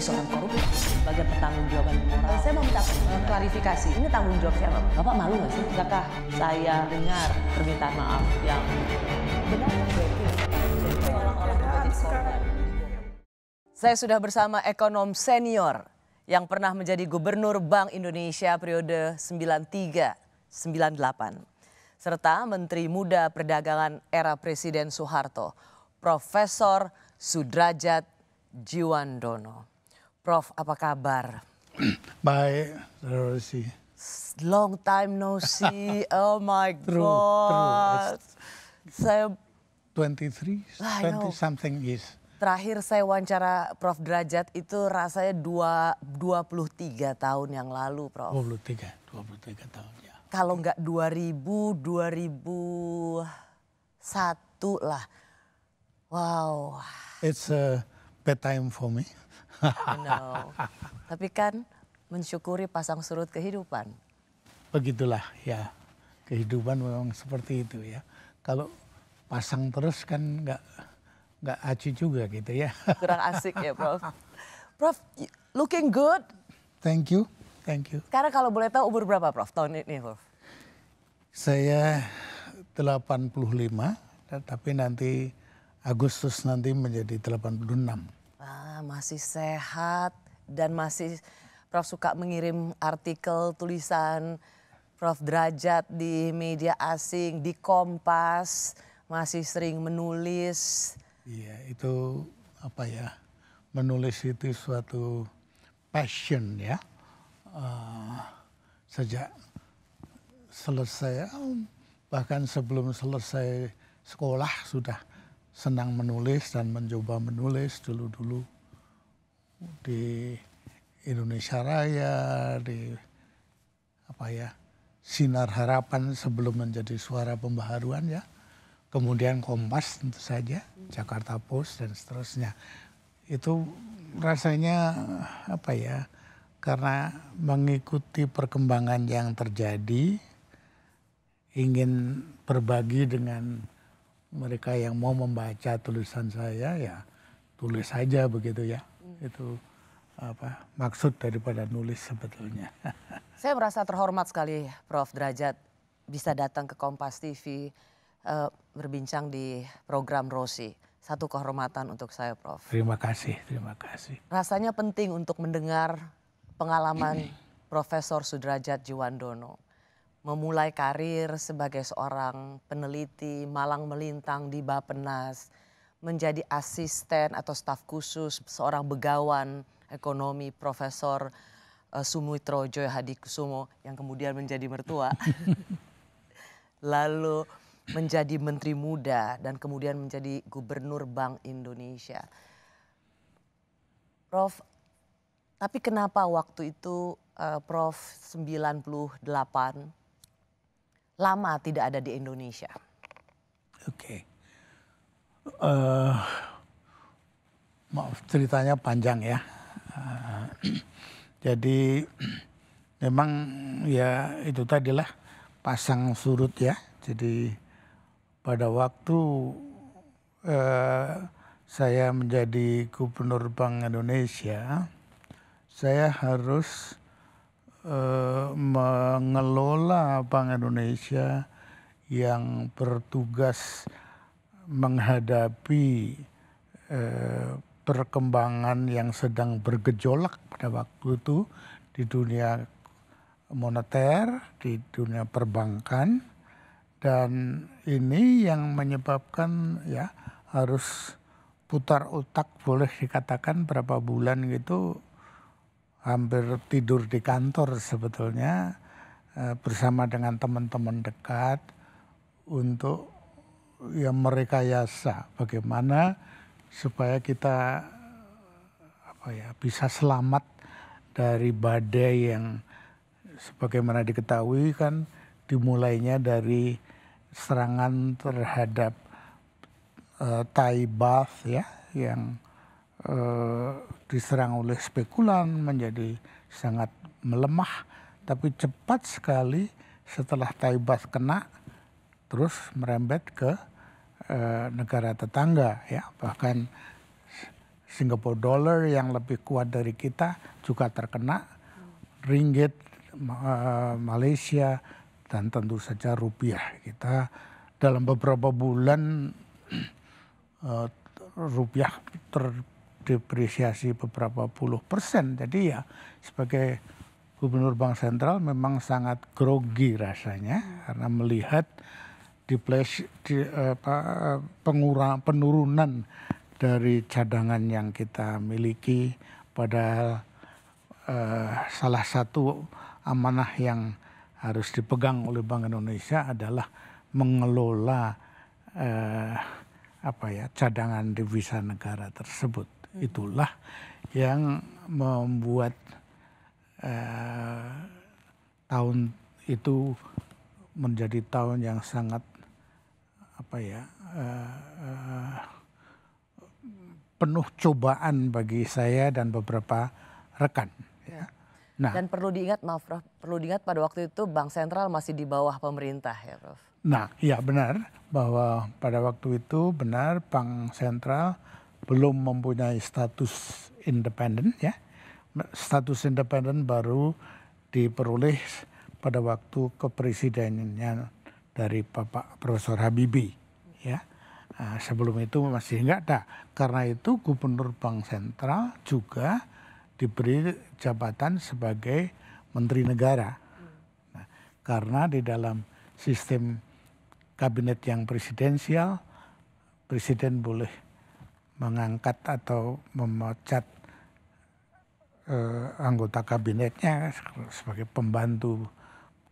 menjadi seorang koruptor sebagai pertanggung jawaban moral. Saya mau minta eh, klarifikasi, ini tanggung jawab siapa? Bapak malu nggak sih? Apakah saya dengar permintaan maaf yang benar? Saya sudah bersama ekonom senior yang pernah menjadi gubernur Bank Indonesia periode 93-98 serta Menteri Muda Perdagangan era Presiden Soeharto, Profesor Sudrajat Jiwandono. Prof, apa kabar? Baik, Rosi. Long time no see. oh my god. True. Saya 23, ah, 20 something years. Terakhir saya wawancara Prof Derajat itu rasanya dua, 23 tahun yang lalu, Prof. 23, 23 tahun ya. Kalau nggak 2000, 2001 lah. Wow. It's a bad time for me. Tapi kan mensyukuri pasang surut kehidupan. Begitulah ya. Kehidupan memang seperti itu ya. Kalau pasang terus kan nggak nggak aci juga gitu ya. Kurang asik ya, Prof. Prof, looking good. Thank you, thank you. Karena kalau boleh tahu umur berapa, Prof? Tahun ini, Prof? Saya 85, tapi nanti Agustus nanti menjadi 86. Ah, masih sehat dan masih Prof suka mengirim artikel tulisan Prof Derajat di media asing, di Kompas, masih sering menulis. Iya, itu apa ya? Menulis itu suatu passion ya. Uh, sejak selesai bahkan sebelum selesai sekolah sudah senang menulis dan mencoba menulis dulu-dulu di Indonesia Raya, di apa ya, Sinar Harapan sebelum menjadi suara pembaharuan ya. Kemudian Kompas tentu saja, Jakarta Post dan seterusnya. Itu rasanya apa ya, karena mengikuti perkembangan yang terjadi, ingin berbagi dengan mereka yang mau membaca tulisan saya ya tulis saja begitu ya hmm. itu apa maksud daripada nulis sebetulnya. saya merasa terhormat sekali Prof Derajat bisa datang ke Kompas TV uh, eh, berbincang di program Rosi. Satu kehormatan untuk saya Prof. Terima kasih, terima kasih. Rasanya penting untuk mendengar pengalaman Ini. Profesor Sudrajat Juwandono memulai karir sebagai seorang peneliti malang melintang di Bapenas, menjadi asisten atau staf khusus seorang begawan ekonomi Profesor uh, Sumutro Hadi Kusumo yang kemudian menjadi mertua. Lalu menjadi menteri muda dan kemudian menjadi gubernur Bank Indonesia. Prof, tapi kenapa waktu itu uh, Prof 98 lama tidak ada di Indonesia? Oke. Okay. Uh, eh, maaf ceritanya panjang ya. Uh, jadi memang ya itu tadilah pasang surut ya. Jadi pada waktu uh, saya menjadi gubernur Bank Indonesia, saya harus Eh, mengelola Bank Indonesia yang bertugas menghadapi eh, perkembangan yang sedang bergejolak pada waktu itu di dunia moneter, di dunia perbankan, dan ini yang menyebabkan ya harus putar otak boleh dikatakan berapa bulan gitu hampir tidur di kantor sebetulnya eh, bersama dengan teman-teman dekat untuk yang merekayasa bagaimana supaya kita apa ya bisa selamat dari badai yang sebagaimana diketahui kan dimulainya dari serangan terhadap uh, Thai Bath ya yang uh, diserang oleh spekulan menjadi sangat melemah tapi cepat sekali setelah Taibas kena terus merembet ke e, negara tetangga ya bahkan Singapore dollar yang lebih kuat dari kita juga terkena ringgit e, Malaysia dan tentu saja rupiah kita dalam beberapa bulan e, rupiah ter depresiasi beberapa puluh persen. Jadi ya sebagai gubernur bank sentral memang sangat grogi rasanya karena melihat deples, di, apa, pengurang, penurunan dari cadangan yang kita miliki padahal eh, salah satu amanah yang harus dipegang oleh Bank Indonesia adalah mengelola eh, apa ya cadangan devisa negara tersebut. Hmm. itulah yang membuat eh, tahun itu menjadi tahun yang sangat apa ya uh, uh, penuh cobaan bagi saya dan beberapa rekan. Ya. Nah, dan perlu diingat, maaf Prof, perlu diingat pada waktu itu Bank Sentral masih di bawah pemerintah ya Prof. Nah, ya benar bahwa pada waktu itu benar Bank Sentral belum mempunyai status independen ya. Status independen baru diperoleh pada waktu kepresidenannya dari Bapak Profesor Habibie ya. Nah, sebelum itu masih enggak ada. Karena itu Gubernur Bank Sentral juga diberi jabatan sebagai Menteri Negara. Nah, karena di dalam sistem kabinet yang presidensial, presiden boleh mengangkat atau memecat eh, anggota kabinetnya sebagai pembantu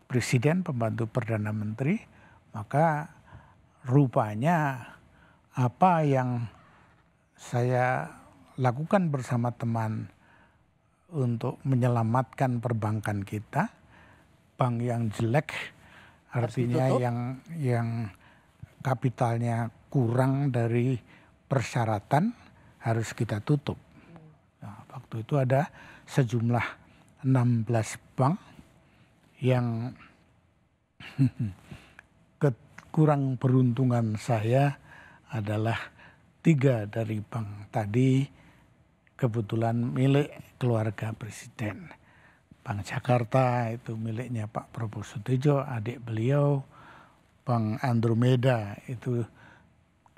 presiden, pembantu perdana menteri, maka rupanya apa yang saya lakukan bersama teman untuk menyelamatkan perbankan kita, bank yang jelek artinya yang yang kapitalnya kurang dari persyaratan harus kita tutup. Nah, waktu itu ada sejumlah 16 bank yang kurang beruntungan saya adalah tiga dari bank tadi kebetulan milik keluarga presiden. Bank Jakarta itu miliknya Pak Prabowo Sutejo, adik beliau. Bank Andromeda itu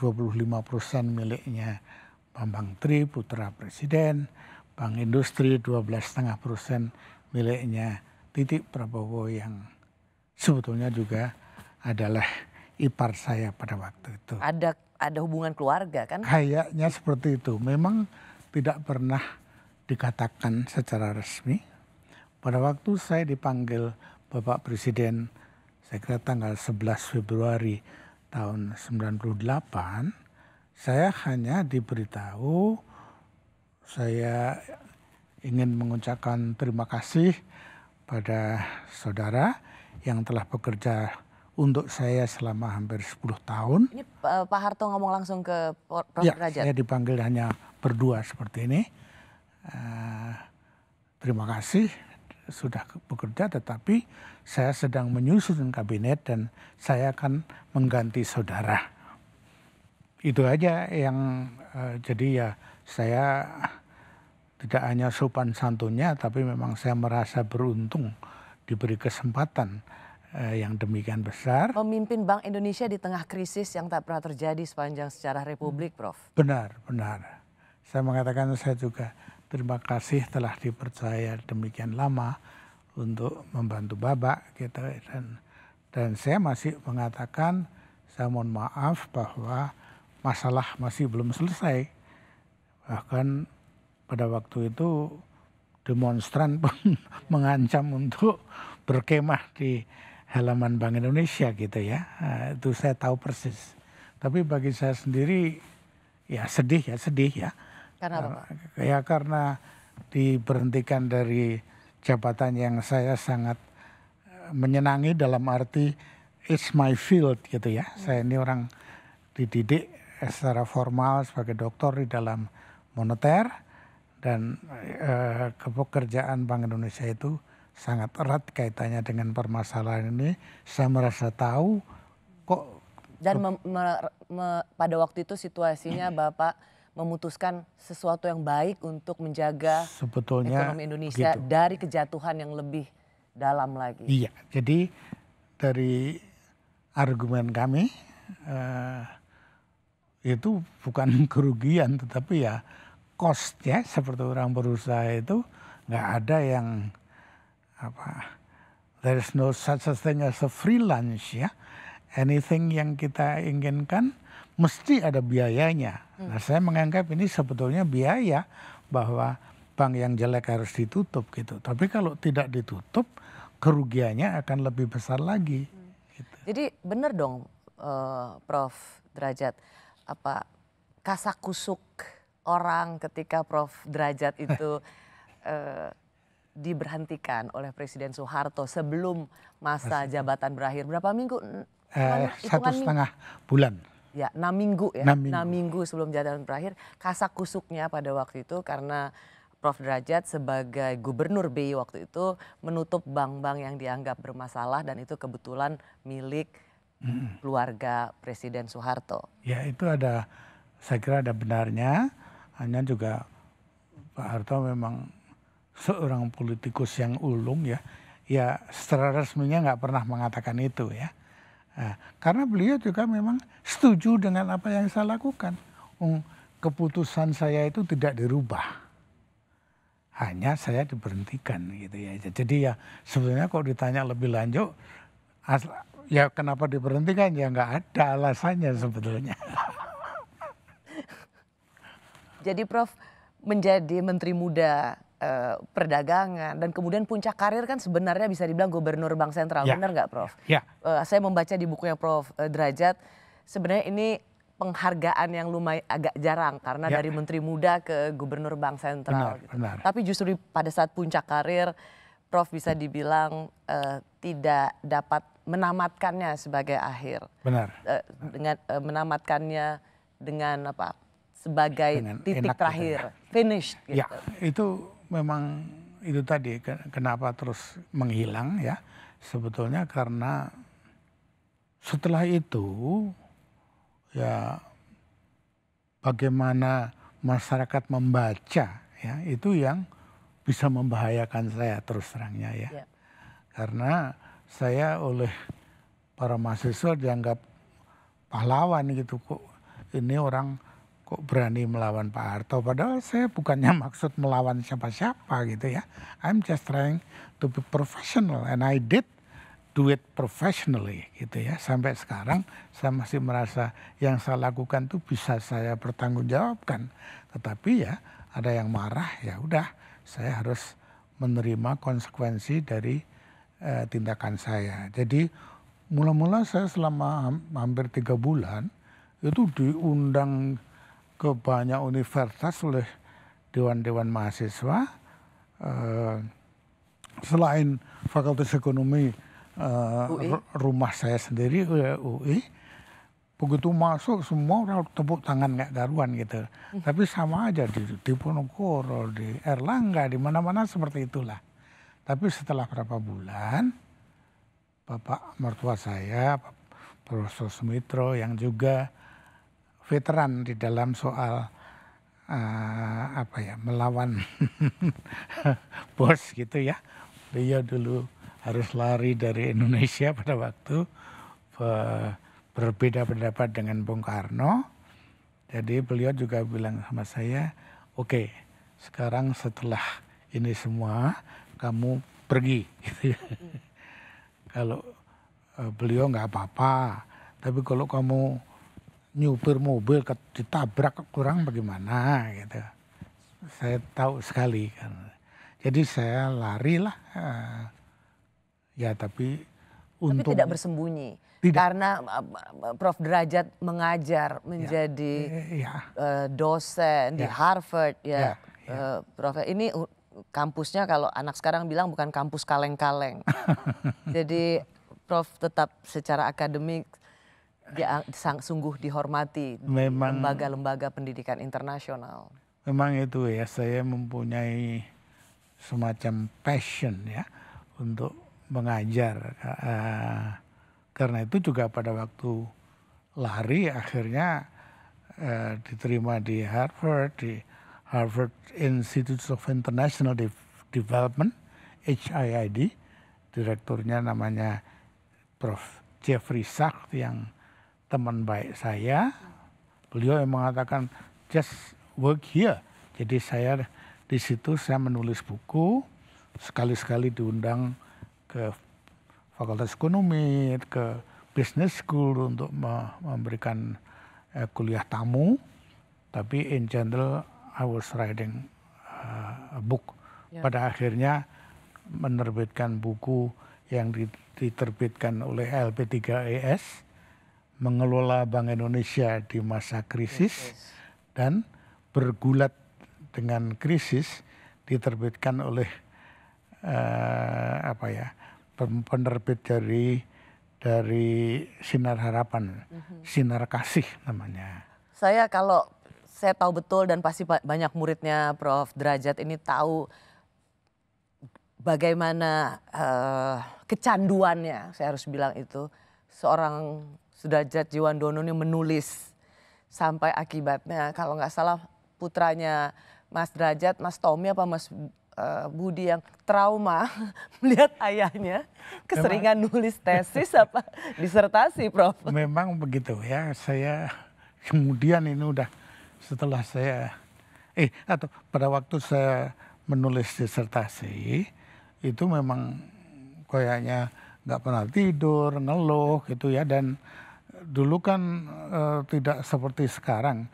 25 persen miliknya Bambang Tri Putra Presiden, Bank Industri 12,5 persen miliknya Titik Prabowo yang sebetulnya juga adalah ipar saya pada waktu itu. Ada ada hubungan keluarga kan? Kayaknya seperti itu. Memang tidak pernah dikatakan secara resmi. Pada waktu saya dipanggil Bapak Presiden, saya kira tanggal 11 Februari tahun 98 saya hanya diberitahu saya ingin mengucapkan terima kasih pada saudara yang telah bekerja untuk saya selama hampir 10 tahun. Ini eh, Pak Harto ngomong langsung ke Prof. Ya, Rajat. saya dipanggil hanya berdua seperti ini. Uh, terima kasih sudah bekerja tetapi saya sedang menyusun kabinet dan saya akan mengganti saudara. Itu aja yang uh, jadi ya saya tidak hanya sopan santunnya tapi memang saya merasa beruntung diberi kesempatan uh, yang demikian besar. Pemimpin Bank Indonesia di tengah krisis yang tak pernah terjadi sepanjang sejarah Republik, Prof. Benar, benar. Saya mengatakan saya juga Terima kasih telah dipercaya demikian lama untuk membantu Bapak gitu dan dan saya masih mengatakan saya mohon maaf bahwa masalah masih belum selesai. Bahkan pada waktu itu demonstran pun mengancam untuk berkemah di halaman Bank Indonesia gitu ya. Nah, itu saya tahu persis. Tapi bagi saya sendiri ya sedih ya sedih ya karena apa? Nah, ya karena diberhentikan dari jabatan yang saya sangat eh, menyenangi dalam arti it's my field gitu ya. Hmm. Saya ini orang dididik secara formal sebagai doktor di dalam moneter dan eh, kepekerjaan Bank Indonesia itu sangat erat kaitannya dengan permasalahan ini. Saya merasa tahu kok dan me, me, me, pada waktu itu situasinya Bapak memutuskan sesuatu yang baik untuk menjaga Sebetulnya ekonomi Indonesia gitu. dari kejatuhan yang lebih dalam lagi. Iya, jadi dari argumen kami eh, itu bukan kerugian tetapi ya costnya seperti orang berusaha itu nggak ada yang apa there is no such a thing as a freelance ya anything yang kita inginkan mesti ada biayanya. Hmm. Nah, saya menganggap ini sebetulnya biaya bahwa bank yang jelek harus ditutup gitu. Tapi kalau tidak ditutup, kerugiannya akan lebih besar lagi. Hmm. Gitu. Jadi benar dong, uh, Prof. Derajat, apa kasak kusuk orang ketika Prof. Derajat itu uh, diberhentikan oleh Presiden Soeharto sebelum masa jabatan berakhir berapa minggu? Eh, satu setengah minggu? bulan Ya, 6 minggu ya. 6 minggu, 6 minggu sebelum jadwal berakhir. Kasak kusuknya pada waktu itu karena Prof. Derajat sebagai gubernur BI waktu itu menutup bank-bank yang dianggap bermasalah dan itu kebetulan milik hmm. keluarga Presiden Soeharto. Ya itu ada, saya kira ada benarnya. Hanya juga Pak Harto memang seorang politikus yang ulung ya. Ya secara resminya nggak pernah mengatakan itu ya. Nah, karena beliau juga memang setuju dengan apa yang saya lakukan. Hmm, keputusan saya itu tidak dirubah. Hanya saya diberhentikan gitu ya. Jadi ya sebenarnya kalau ditanya lebih lanjut, ya kenapa diberhentikan ya nggak ada alasannya sebetulnya. Jadi Prof menjadi menteri muda Eh, perdagangan dan kemudian puncak karir kan sebenarnya bisa dibilang gubernur bank sentral ya. benar nggak prof? Ya. Uh, saya membaca di bukunya prof uh, derajat sebenarnya ini penghargaan yang lumayan agak jarang karena ya. dari menteri muda ke gubernur bank sentral. Benar, gitu. benar. Tapi justru pada saat puncak karir, Prof bisa dibilang uh, tidak dapat menamatkannya sebagai akhir. Benar. Uh, dengan uh, menamatkannya dengan apa? Sebagai dengan titik terakhir, finish. Gitu. Ya, ya gitu. itu memang itu tadi kenapa terus menghilang ya sebetulnya karena setelah itu ya bagaimana masyarakat membaca ya itu yang bisa membahayakan saya terus terangnya ya. ya. Karena saya oleh para mahasiswa dianggap pahlawan gitu kok ini orang kok berani melawan Pak Harto padahal saya bukannya maksud melawan siapa-siapa gitu ya I'm just trying to be professional and I did do it professionally gitu ya sampai sekarang saya masih merasa yang saya lakukan tuh bisa saya pertanggungjawabkan tetapi ya ada yang marah ya udah saya harus menerima konsekuensi dari eh, tindakan saya jadi mula-mula saya selama hampir tiga bulan itu diundang ke banyak universitas oleh dewan-dewan mahasiswa Uh, selain Fakultas Ekonomi uh, rumah saya sendiri ya, UI begitu masuk semua orang tepuk tangan nggak daruan gitu hmm. tapi sama aja di, di Ponokoro, di Erlangga di mana-mana seperti itulah tapi setelah berapa bulan bapak mertua saya Profesor Sumitro yang juga veteran di dalam soal uh, apa ya melawan bos gitu ya. Beliau dulu harus lari dari Indonesia pada waktu berbeda pendapat dengan Bung Karno. Jadi beliau juga bilang sama saya, oke okay, sekarang setelah ini semua kamu pergi. Gitu ya. Kalau eh, beliau nggak apa-apa, tapi kalau kamu nyupir mobil ditabrak kurang bagaimana gitu saya tahu sekali kan jadi saya lari lah eh, ya tapi untung tapi tidak bersembunyi tidak. karena eh, eh, Prof Derajat mengajar menjadi ya, ya. dosen ya. di Harvard ya, ya, ya. Prof ini kampusnya kalau anak sekarang bilang bukan kampus kaleng-kaleng jadi Prof tetap secara akademik dia sungguh dihormati memang, di lembaga-lembaga pendidikan internasional. Memang itu ya, saya mempunyai semacam passion ya untuk mengajar. Eh, karena itu juga pada waktu lari akhirnya eh, diterima di Harvard, di Harvard Institute of International Development, HIID. Direkturnya namanya Prof. Jeffrey Sachs yang teman baik saya. Beliau yang mengatakan just work here. Jadi saya di situ saya menulis buku, sekali-sekali diundang ke Fakultas Ekonomi, ke Business School untuk memberikan eh, kuliah tamu. Tapi in general I was writing eh, a book. Ya. Pada akhirnya menerbitkan buku yang diterbitkan oleh LP3ES mengelola Bank Indonesia di masa krisis dan bergulat dengan krisis diterbitkan oleh uh, apa ya penerbit dari dari Sinar Harapan, mm-hmm. Sinar Kasih namanya. Saya kalau saya tahu betul dan pasti banyak muridnya Prof Derajat ini tahu bagaimana uh, kecanduannya, saya harus bilang itu seorang Sudrajat Jiwandono ini menulis sampai akibatnya kalau nggak salah putranya Mas Derajat, Mas Tommy apa Mas eh, Budi yang trauma melihat ayahnya keseringan memang, nulis tesis apa disertasi, Prof. Memang begitu ya. Saya kemudian ini udah setelah saya eh atau pada waktu saya menulis disertasi itu memang kayaknya nggak pernah tidur, ngeluh gitu ya dan dulu kan uh, tidak seperti sekarang.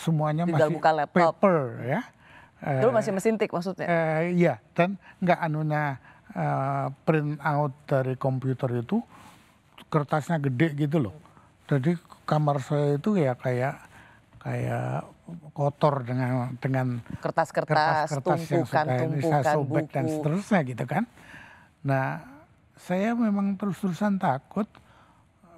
Semuanya Tinggal masih buka laptop. paper ya. Dulu uh, masih mesin tik maksudnya. Uh, iya, dan nggak anunya uh, print out dari komputer itu kertasnya gede gitu loh. Jadi kamar saya itu ya kayak kayak kotor dengan dengan kertas-kertas, tumpukan-tumpukan tumpukan, buku dan seterusnya gitu kan. Nah, saya memang terus-terusan takut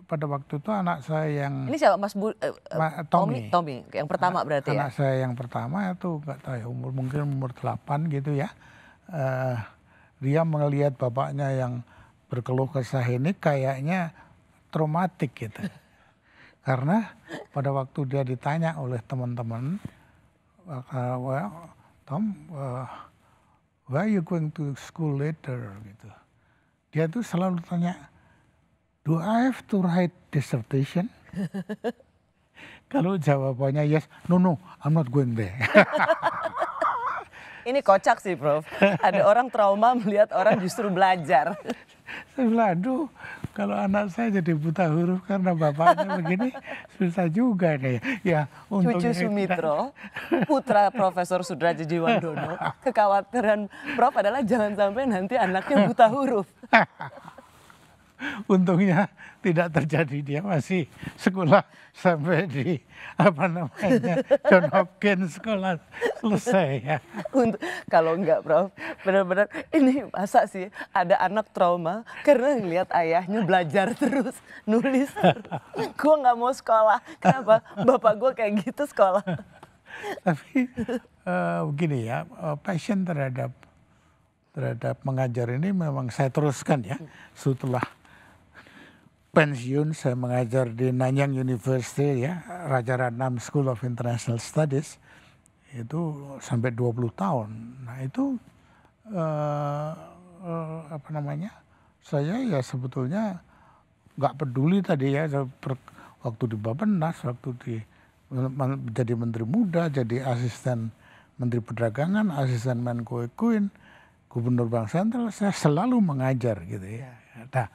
pada waktu itu anak saya yang ini siapa Mas Bu, eh, eh Ma, Tommy. Tommy Tommy yang pertama anak, berarti ya? anak ya? saya yang pertama itu nggak tahu ya, umur mungkin umur delapan gitu ya uh, dia melihat bapaknya yang berkeluh kesah ini kayaknya traumatik gitu karena pada waktu dia ditanya oleh teman-teman uh, well Tom uh, why are you going to school later gitu dia tuh selalu tanya do I have to write dissertation? Kalau jawabannya yes, no no, I'm not going there. Ini kocak sih, Prof. Ada orang trauma melihat orang justru belajar. Saya bilang, aduh, kalau anak saya jadi buta huruf karena bapaknya begini, susah juga kayak. Ya, untuk Cucu Sumitro, putra Profesor Sudraja Jiwandono, kekhawatiran Prof adalah jangan sampai nanti anaknya buta huruf untungnya tidak terjadi dia masih sekolah sampai di apa namanya John Hopkins sekolah selesai ya. Untuk, kalau enggak Prof, benar-benar ini masa sih ada anak trauma karena ngelihat ayahnya belajar terus, nulis gue nggak mau sekolah, kenapa? Bapak gue kayak gitu sekolah. Tapi uh, begini ya, eh, passion terhadap terhadap mengajar ini memang saya teruskan ya setelah pensiun saya mengajar di Nanyang University ya, Raja Ratnam School of International Studies itu sampai 20 tahun. Nah, itu uh, uh, apa namanya? Saya ya sebetulnya nggak peduli tadi ya waktu di Bapenas, waktu di jadi menteri muda, jadi asisten menteri perdagangan, asisten Menko Ekuin, gubernur Bank Sentral, saya selalu mengajar gitu ya. Nah,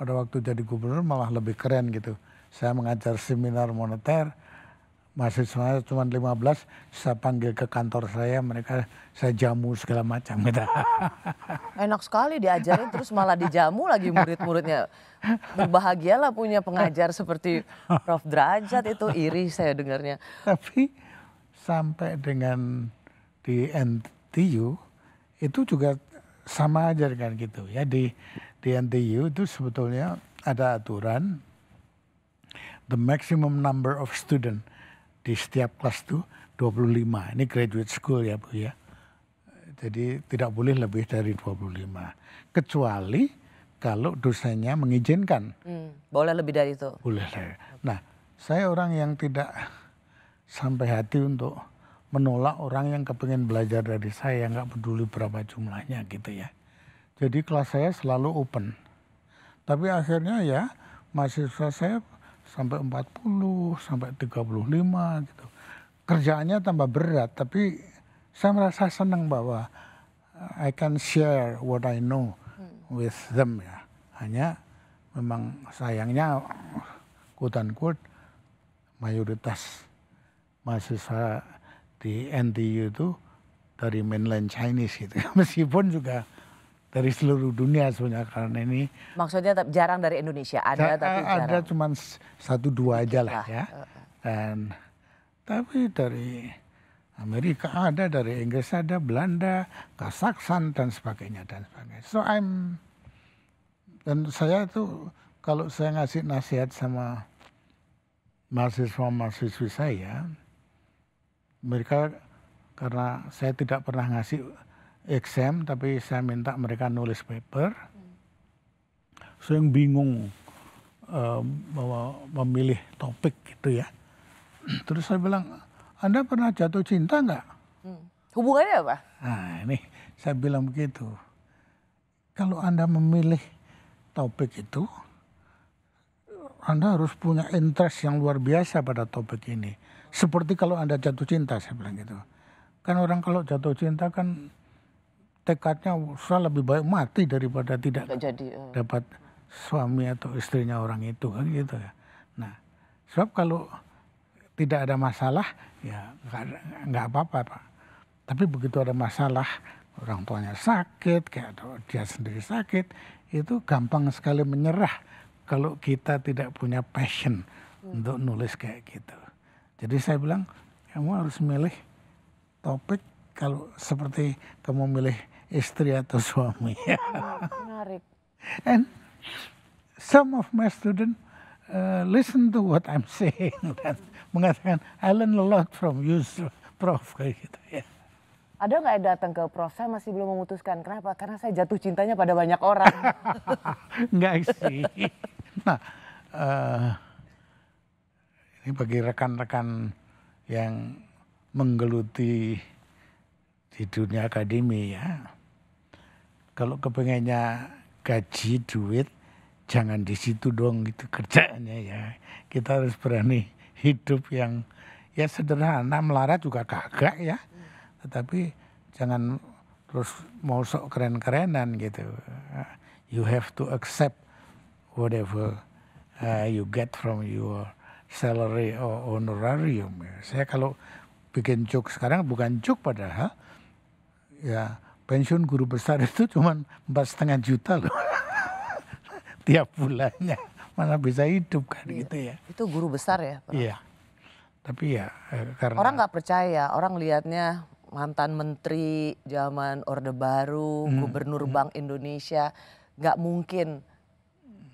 pada waktu jadi gubernur malah lebih keren gitu. Saya mengajar seminar moneter, masih mahasiswa cuma 15, saya panggil ke kantor saya, mereka saya jamu segala macam gitu. Enak sekali diajarin terus malah dijamu lagi murid-muridnya. Berbahagialah punya pengajar seperti Prof. Derajat itu iri saya dengarnya. Tapi sampai dengan di NTU itu juga sama aja dengan gitu ya di di NTU itu sebetulnya ada aturan the maximum number of student di setiap kelas itu 25. Ini graduate school ya Bu ya. Jadi tidak boleh lebih dari 25. Kecuali kalau dosennya mengizinkan. Hmm, boleh lebih dari itu. Boleh. Ya. Nah, saya orang yang tidak sampai hati untuk menolak orang yang kepengen belajar dari saya nggak peduli berapa jumlahnya gitu ya. Jadi kelas saya selalu open. Tapi akhirnya ya mahasiswa saya sampai 40, sampai 35 gitu. Kerjaannya tambah berat, tapi saya merasa senang bahwa uh, I can share what I know hmm. with them ya. Hanya memang sayangnya quote unquote mayoritas mahasiswa di NTU itu dari mainland Chinese gitu. Ya. Meskipun juga dari seluruh dunia sebenarnya karena ini maksudnya jarang dari Indonesia ada tapi jarang. ada cuma satu dua aja lah ya dan tapi dari Amerika ada dari Inggris ada Belanda Kazakhstan dan sebagainya dan sebagainya so I'm dan saya itu kalau saya ngasih nasihat sama mahasiswa mahasiswi saya mereka karena saya tidak pernah ngasih exam tapi saya minta mereka nulis paper. Saya yang bingung uh, bahwa memilih topik gitu ya. Terus saya bilang, Anda pernah jatuh cinta nggak? Hmm. Hubungannya apa? Nah ini saya bilang begitu. Kalau Anda memilih topik itu, Anda harus punya interest yang luar biasa pada topik ini. Seperti kalau Anda jatuh cinta, saya bilang gitu. Kan orang kalau jatuh cinta kan tekadnya saya lebih baik mati daripada tidak jadi, uh. dapat suami atau istrinya orang itu kan gitu ya. Nah, sebab kalau tidak ada masalah ya nggak apa-apa pak. Tapi begitu ada masalah orang tuanya sakit, kayak atau dia sendiri sakit, itu gampang sekali menyerah kalau kita tidak punya passion hmm. untuk nulis kayak gitu. Jadi saya bilang kamu harus milih topik kalau seperti kamu milih istri atau suami. Oh, menarik. And some of my student uh, listen to what I'm saying dan mengatakan I learn a lot from you, Prof. Gitu ya. Ada nggak yang datang ke Prof? Saya masih belum memutuskan. Kenapa? Karena saya jatuh cintanya pada banyak orang. Enggak sih. Nah, uh, ini bagi rekan-rekan yang menggeluti di dunia akademi ya kalau kepengennya gaji duit jangan di situ dong gitu kerjanya ya kita harus berani hidup yang ya sederhana melarat juga kagak ya tetapi jangan terus mau sok keren-kerenan gitu you have to accept whatever uh, you get from your salary or honorarium saya kalau bikin joke sekarang bukan joke padahal ya pensiun guru besar itu cuma empat setengah juta loh tiap bulannya mana bisa hidup kan iya. gitu ya itu guru besar ya Pak? iya tapi ya eh, karena orang nggak percaya orang lihatnya mantan menteri zaman orde baru hmm. gubernur hmm. bank Indonesia nggak mungkin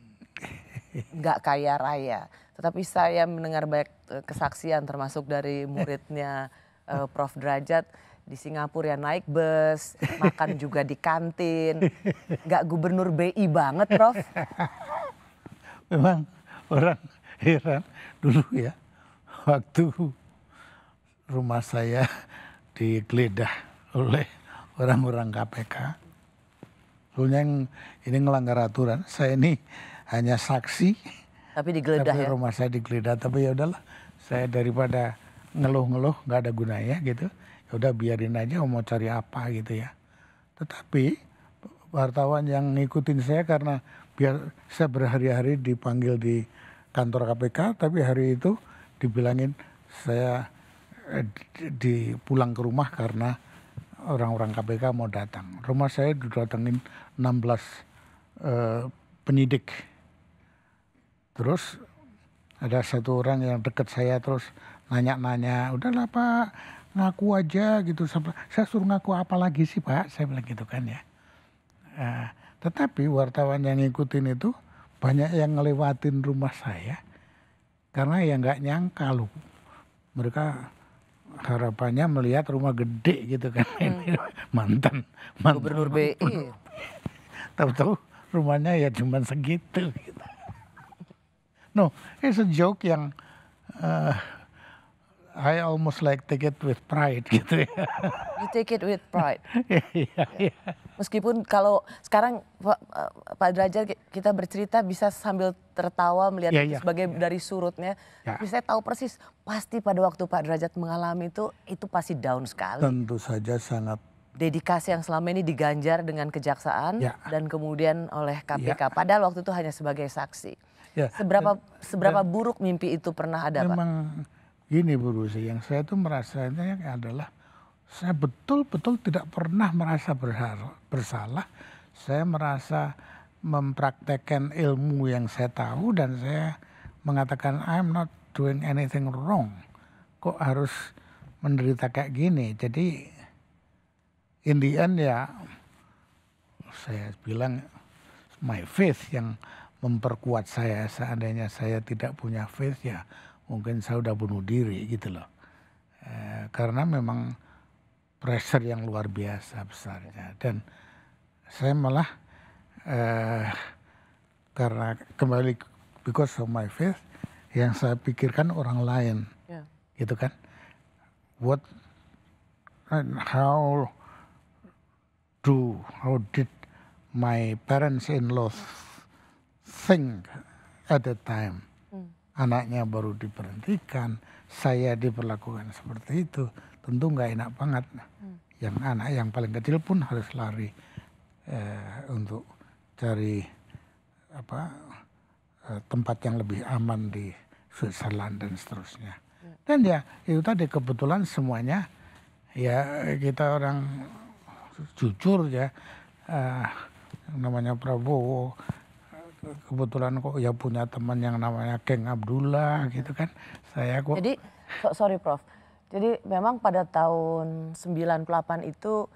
nggak kaya raya tetapi saya mendengar banyak eh, kesaksian termasuk dari muridnya eh, Prof Derajat di Singapura ya naik bus, makan juga di kantin. Gak gubernur BI banget, Prof. Memang orang heran dulu ya, waktu rumah saya digeledah oleh orang-orang KPK. punya yang ini ngelanggar aturan, saya ini hanya saksi. Tapi digeledah tapi ya? rumah saya digeledah, tapi ya udahlah. Saya daripada ngeluh-ngeluh, nggak ada gunanya gitu ya udah biarin aja mau cari apa gitu ya. Tetapi wartawan yang ngikutin saya karena biar saya berhari-hari dipanggil di kantor KPK tapi hari itu dibilangin saya eh, di pulang ke rumah karena orang-orang KPK mau datang. Rumah saya didatengin 16 eh, penyidik. Terus ada satu orang yang dekat saya terus nanya-nanya, udahlah Pak, ngaku aja gitu. Saya suruh ngaku apa lagi sih Pak? Saya bilang gitu kan ya. Nah, tetapi wartawan yang ngikutin itu banyak yang ngelewatin rumah saya karena ya nggak nyangka loh mereka harapannya melihat rumah gede gitu kan ini mantan mantan gubernur BI tahu-tahu rumahnya ya cuma segitu gitu no it's a joke yang uh, I almost like take it with pride gitu ya. You take it with pride. yeah, yeah, yeah. Meskipun kalau sekarang Pak, eh, Pak Derajat kita bercerita bisa sambil tertawa melihat yeah, yeah, sebagai yeah. dari surutnya. Yeah. Tapi saya tahu persis pasti pada waktu Pak Derajat mengalami itu itu pasti down sekali. Tentu saja sangat dedikasi yang selama ini diganjar dengan kejaksaan yeah. dan kemudian oleh KPK. yeah. Padahal waktu itu hanya sebagai saksi. Ya. Seberapa dan, seberapa dan, buruk mimpi itu pernah ada, memang, Pak? Gini Bu Rusi, yang saya itu merasanya adalah saya betul-betul tidak pernah merasa bersalah. Saya merasa mempraktekkan ilmu yang saya tahu dan saya mengatakan I'm not doing anything wrong. Kok harus menderita kayak gini? Jadi in the end ya saya bilang my faith yang memperkuat saya seandainya saya tidak punya faith ya mungkin saya sudah bunuh diri gitu loh. e, karena memang pressure yang luar biasa besarnya dan saya malah e, karena kembali because of my faith yang saya pikirkan orang lain yeah. gitu kan what and how do how did my parents in law think at that time anaknya baru diberhentikan, saya diperlakukan seperti itu, tentu nggak enak banget. Hmm. Yang anak yang paling kecil pun harus lari eh, untuk cari apa eh, tempat yang lebih aman di Switzerland dan seterusnya. Hmm. Dan ya itu tadi kebetulan semuanya ya kita orang jujur ya eh, namanya Prabowo kebetulan kok ya punya teman yang namanya geng Abdullah gitu kan. Saya kok Jadi so, sorry Prof. Jadi memang pada tahun 98 itu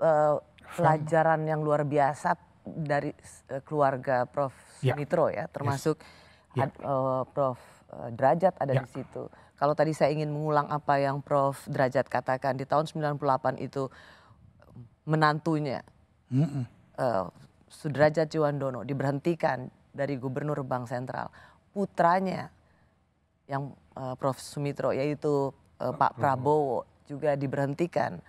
uh, pelajaran yang luar biasa dari uh, keluarga Prof ya. Sunitro ya, ya termasuk yes. Ya. ad, uh, Prof Derajat ada ya. di situ. Kalau tadi saya ingin mengulang apa yang Prof Derajat katakan di tahun 98 itu menantunya mm -mm. Uh, Sudrajat Ciwandono diberhentikan dari gubernur Bank Sentral, putranya yang uh, Prof Sumitro yaitu uh, Pak Prabowo juga diberhentikan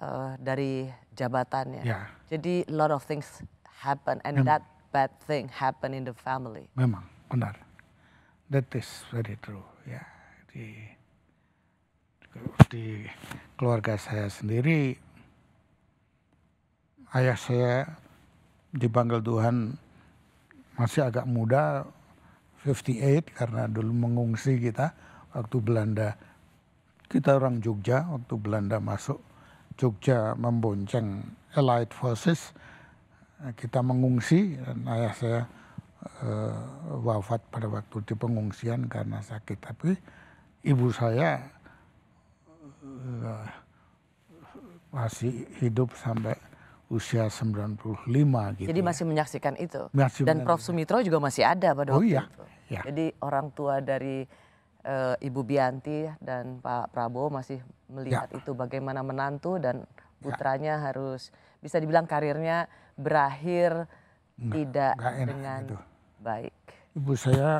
uh, dari jabatannya. Yeah. Jadi lot of things happen and Memang. that bad thing happen in the family. Memang benar. That is very true. Ya di di keluarga saya sendiri ayah saya dipanggil Tuhan masih agak muda 58 karena dulu mengungsi kita waktu Belanda kita orang Jogja waktu Belanda masuk Jogja membonceng Allied Forces kita mengungsi dan ayah saya e, wafat pada waktu di pengungsian karena sakit tapi ibu saya e, masih hidup sampai usia 95 gitu. Jadi ya. masih menyaksikan itu. Masih Dan Prof Sumitro juga masih ada pada oh, waktu iya. itu. Ya. Jadi orang tua dari e, Ibu Bianti dan Pak Prabowo masih melihat ya. itu bagaimana menantu dan ya. putranya ya. harus bisa dibilang karirnya berakhir enggak, tidak enggak enak dengan gitu. baik. Ibu saya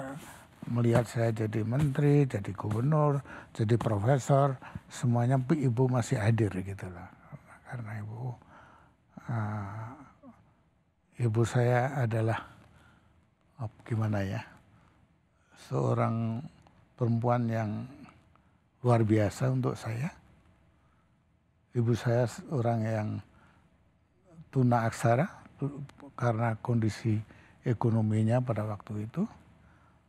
melihat saya jadi menteri, jadi gubernur, jadi profesor, semuanya ibu masih hadir gitu lah. Karena ibu uh, ibu saya adalah oh, gimana ya seorang perempuan yang luar biasa untuk saya. Ibu saya orang yang tuna aksara karena kondisi ekonominya pada waktu itu.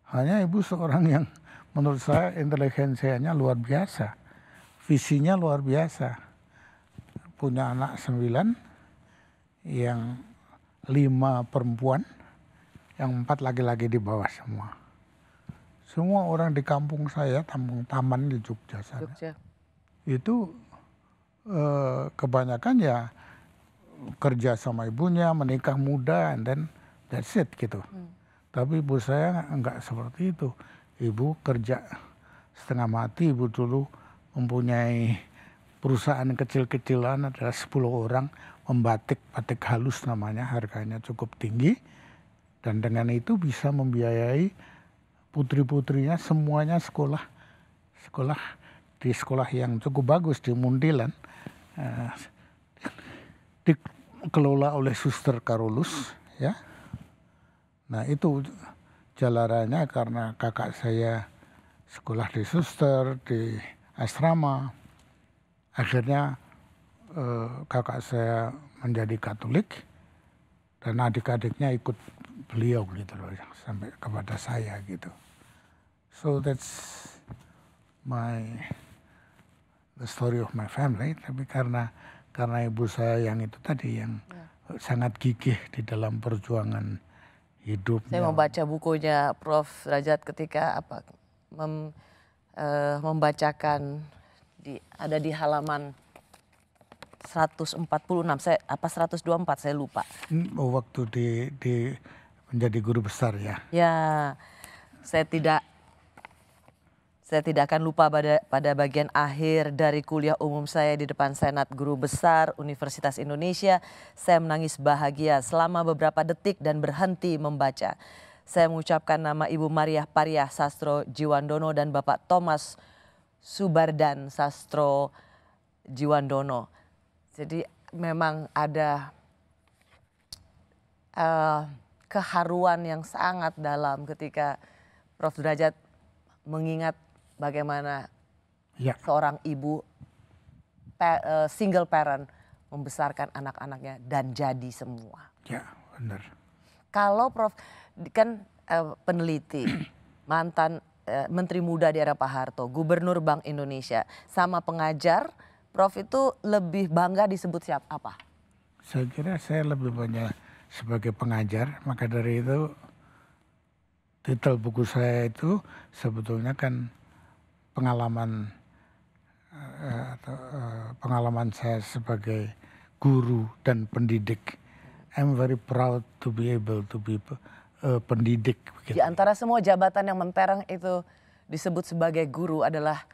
Hanya ibu seorang yang menurut saya intelijensianya luar biasa. Visinya luar biasa. Punya anak sembilan, yang lima perempuan, yang empat laki-laki di bawah semua. Semua orang di kampung saya, tampung taman di Jogja sana, Jogja. itu eh, kebanyakan ya kerja sama ibunya, menikah muda, and then that's it gitu. Hmm. Tapi ibu saya nggak seperti itu. Ibu kerja setengah mati, ibu dulu mempunyai perusahaan kecil-kecilan, ada 10 orang, membatik batik halus namanya harganya cukup tinggi dan dengan itu bisa membiayai putri-putrinya semuanya sekolah sekolah di sekolah yang cukup bagus di Mundilan eh, dikelola oleh suster Karolus ya nah itu jalarannya karena kakak saya sekolah di suster di asrama akhirnya Eh, kakak saya menjadi Katolik dan adik-adiknya ikut beliau gitu loh sampai kepada saya gitu. So that's my the story of my family. Tapi karena karena ibu saya yang itu tadi yang ya. sangat gigih di dalam perjuangan hidup. Saya membaca bukunya Prof. Rajat ketika apa mem, e, membacakan di ada di halaman 146 saya apa 124 saya lupa. Hmm, oh, waktu di di menjadi guru besar ya. Ya. Saya tidak saya tidak akan lupa pada pada bagian akhir dari kuliah umum saya di depan Senat Guru Besar Universitas Indonesia. Saya menangis bahagia selama beberapa detik dan berhenti membaca. Saya mengucapkan nama Ibu Maria Pariah Sastro Jiwandono dan Bapak Thomas Subardan Sastro Jiwandono. Jadi memang ada uh, keharuan yang sangat dalam ketika Prof. Derajat mengingat bagaimana ya. seorang ibu pa, eh, single parent membesarkan anak-anaknya dan jadi semua. Ya, benar. Kalau Prof kan uh, peneliti mantan uh, menteri muda di era Pak Harto, gubernur Bank Indonesia, sama pengajar Prof itu lebih bangga disebut siap apa? Saya kira saya lebih banyak sebagai pengajar, maka dari itu titel buku saya itu sebetulnya kan pengalaman eh, eh, pengalaman saya sebagai guru dan pendidik. I'm very proud to be able to be uh, pendidik. Di antara semua jabatan yang mentereng itu disebut sebagai guru adalah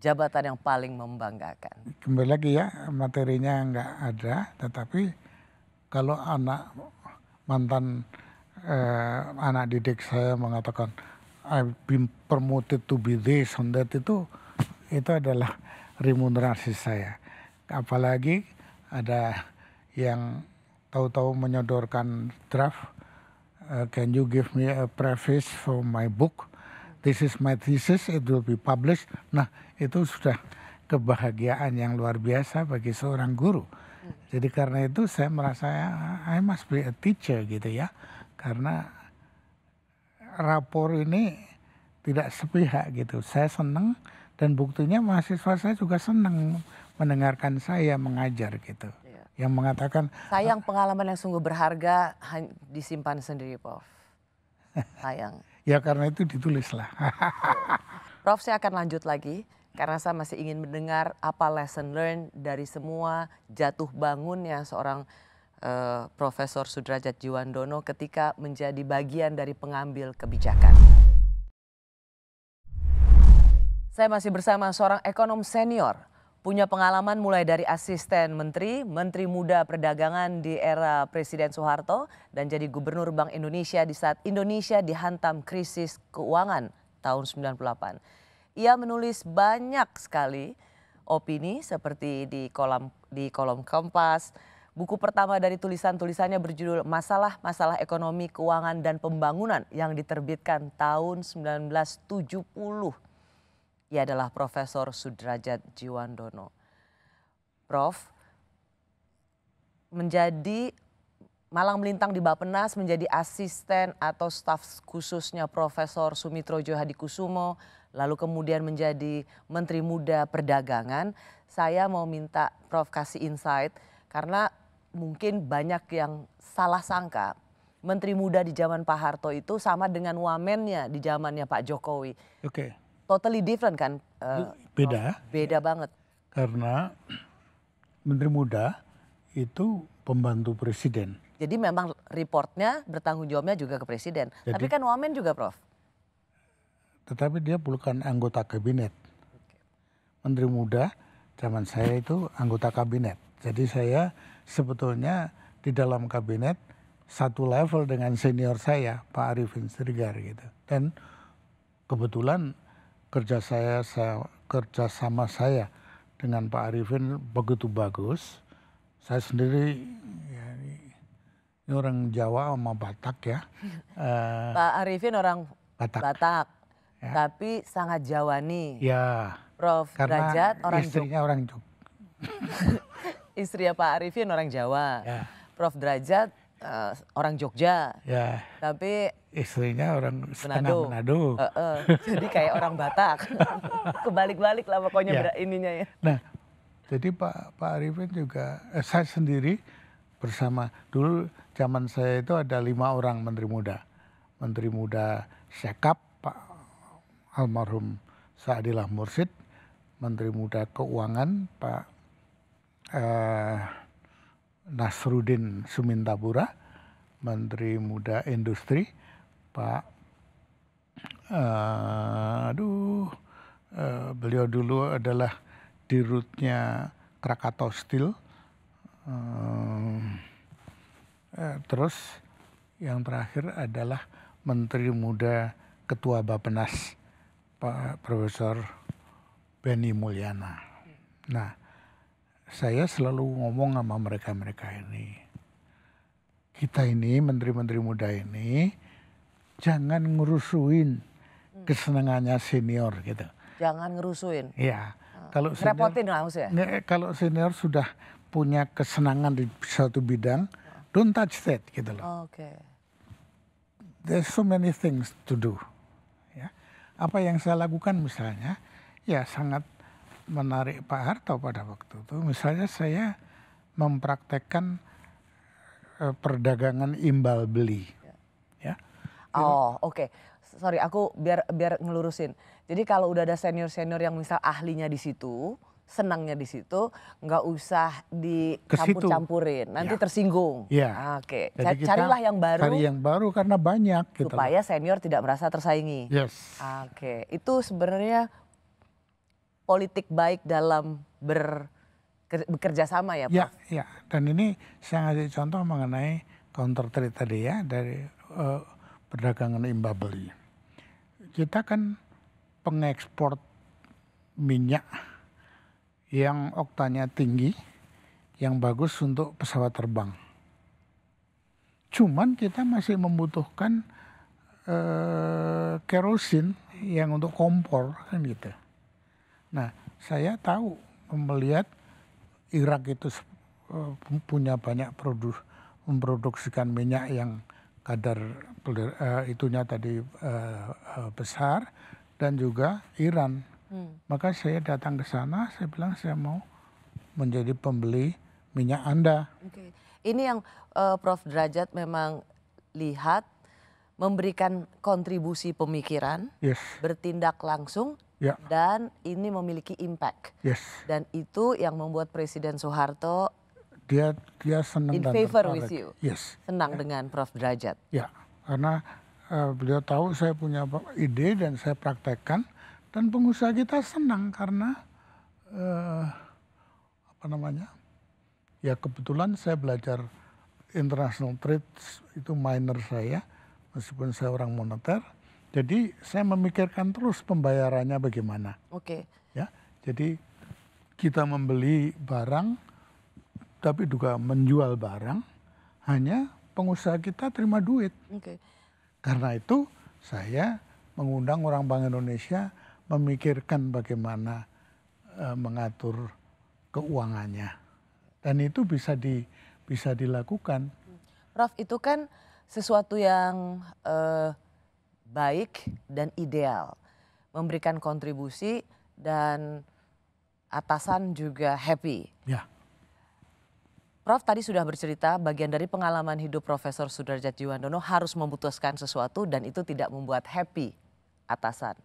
jabatan yang paling membanggakan? Kembali lagi ya, materinya nggak ada, tetapi kalau anak mantan eh, anak didik saya mengatakan I've been promoted to be this and that itu itu adalah remunerasi saya. Apalagi ada yang tahu-tahu menyodorkan draft eh, can you give me a preface for my book this is my thesis it will be published nah itu sudah kebahagiaan yang luar biasa bagi seorang guru. Hmm. Jadi karena itu saya merasa I must be a teacher gitu ya. Karena rapor ini tidak sepihak gitu. Saya senang dan buktinya mahasiswa saya juga senang mendengarkan saya mengajar gitu. Ya. Yang mengatakan sayang pengalaman yang sungguh berharga disimpan sendiri, Prof. Sayang. ya karena itu ditulislah. Prof, saya akan lanjut lagi karena saya masih ingin mendengar apa lesson learn dari semua jatuh bangunnya seorang uh, Profesor Sudrajat Jiwandono ketika menjadi bagian dari pengambil kebijakan. Saya masih bersama seorang ekonom senior, punya pengalaman mulai dari asisten menteri, menteri muda perdagangan di era Presiden Soeharto, dan jadi gubernur Bank Indonesia di saat Indonesia dihantam krisis keuangan tahun 98. Ia menulis banyak sekali opini seperti di kolam di kolom Kompas. Buku pertama dari tulisan-tulisannya berjudul Masalah-Masalah Ekonomi, Keuangan, dan Pembangunan yang diterbitkan tahun 1970. Ia adalah Profesor Sudrajat Jiwandono. Prof, menjadi malang melintang di Bapenas, menjadi asisten atau staf khususnya Profesor Sumitro Johadi Kusumo, lalu kemudian menjadi Menteri Muda Perdagangan, saya mau minta Prof kasih insight karena mungkin banyak yang salah sangka Menteri Muda di zaman Pak Harto itu sama dengan wamennya di zamannya Pak Jokowi. Oke. Okay. Totally different kan? Eh, beda. Prof. Beda banget. Karena Menteri Muda itu pembantu presiden. Jadi memang reportnya bertanggung jawabnya juga ke presiden. Jadi, Tapi kan wamen juga Prof tetapi dia bukan anggota kabinet. Menteri muda zaman saya itu anggota kabinet. Jadi saya sebetulnya di dalam kabinet satu level dengan senior saya Pak Arifin Serigar gitu. Dan kebetulan kerja saya, saya kerja sama saya dengan Pak Arifin begitu bagus. Saya sendiri ya, ini orang Jawa sama Batak ya. Eh, Pak Arifin orang Batak. Batak ya. tapi sangat Jawani. Ya. Prof Karena Derajat orang istrinya Jog... orang Jog. Istri Pak Arifin orang Jawa. Ya. Prof Derajat uh, orang Jogja. Ya. Tapi istrinya orang Manado. Manado. Uh, uh. Jadi kayak orang Batak. Kebalik-balik lah pokoknya ya. ininya ya. Nah, jadi Pak Pak Arifin juga eh, saya sendiri bersama dulu zaman saya itu ada lima orang menteri muda. Menteri muda Sekap, almarhum Sa'adilah Mursid, Menteri Muda Keuangan Pak eh, Nasrudin Sumintabura, Menteri Muda Industri Pak eh, aduh eh, beliau dulu adalah dirutnya Krakatau Steel. Eh, eh, terus yang terakhir adalah Menteri Muda Ketua Bapenas Pak Profesor Benny Mulyana. Nah, saya selalu ngomong sama mereka-mereka ini. Kita ini, menteri-menteri muda ini, jangan ngerusuin hmm. kesenangannya senior gitu. Jangan ngerusuin? Iya. Ah, kalau senior, Repotin lah maksudnya? Eh, kalau senior sudah punya kesenangan di satu bidang, ah. don't touch that gitu loh. Oke. Okay. There's so many things to do apa yang saya lakukan misalnya ya sangat menarik Pak Harto pada waktu itu. Misalnya saya mempraktekkan uh, perdagangan imbal beli. Ya. ya. Oh, oke. Okay. Sorry, aku biar biar ngelurusin. Jadi kalau udah ada senior-senior yang misal ahlinya di situ, senangnya di situ, nggak usah dicampur-campurin, nanti ya. tersinggung. Ya. Ah, oke, okay. carilah yang baru. Cari yang baru karena banyak. Gitu supaya senior tidak merasa tersaingi. Yes. Oke, okay. itu sebenarnya politik baik dalam ber bekerja sama ya Pak? Ya, ya. Dan ini saya ngasih contoh mengenai counter trade tadi ya dari uh, perdagangan beli Kita kan pengekspor minyak yang oktanya tinggi yang bagus untuk pesawat terbang. Cuman kita masih membutuhkan eh, kerosin yang untuk kompor kan gitu. Nah, saya tahu melihat Irak itu eh, punya banyak produk memproduksikan minyak yang kadar uh, itunya tadi eh, eh, besar dan juga Iran Hmm. maka saya datang ke sana saya bilang saya mau menjadi pembeli minyak anda okay. ini yang uh, Prof Derajat memang lihat memberikan kontribusi pemikiran yes. bertindak langsung Ya. Dan ini memiliki impact. Yes. Dan itu yang membuat Presiden Soeharto dia dia senang in favor tertarik. with you. Yes. Senang ya. dengan Prof Derajat. Ya, karena uh, beliau tahu saya punya ide dan saya praktekkan dan pengusaha kita senang karena eh, apa namanya ya kebetulan saya belajar international trade itu minor saya meskipun saya orang moneter jadi saya memikirkan terus pembayarannya bagaimana oke okay. ya jadi kita membeli barang tapi juga menjual barang hanya pengusaha kita terima duit okay. karena itu saya mengundang orang Bank Indonesia memikirkan bagaimana eh, mengatur keuangannya dan itu bisa di bisa dilakukan. Prof itu kan sesuatu yang eh, baik dan ideal, memberikan kontribusi dan atasan juga happy. Ya. Prof tadi sudah bercerita bagian dari pengalaman hidup Profesor Sudarjat Jiwandono harus memutuskan sesuatu dan itu tidak membuat happy atasan